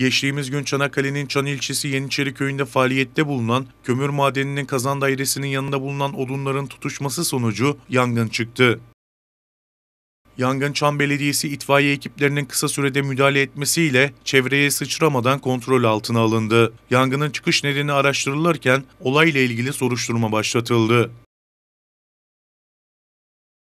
Geçtiğimiz gün Çanakkale'nin Çan ilçesi Yeniçeri köyünde faaliyette bulunan kömür madeninin kazan dairesinin yanında bulunan odunların tutuşması sonucu yangın çıktı. Yangın Çan Belediyesi itfaiye ekiplerinin kısa sürede müdahale etmesiyle çevreye sıçramadan kontrol altına alındı. Yangının çıkış nedeni araştırılırken olayla ilgili soruşturma başlatıldı.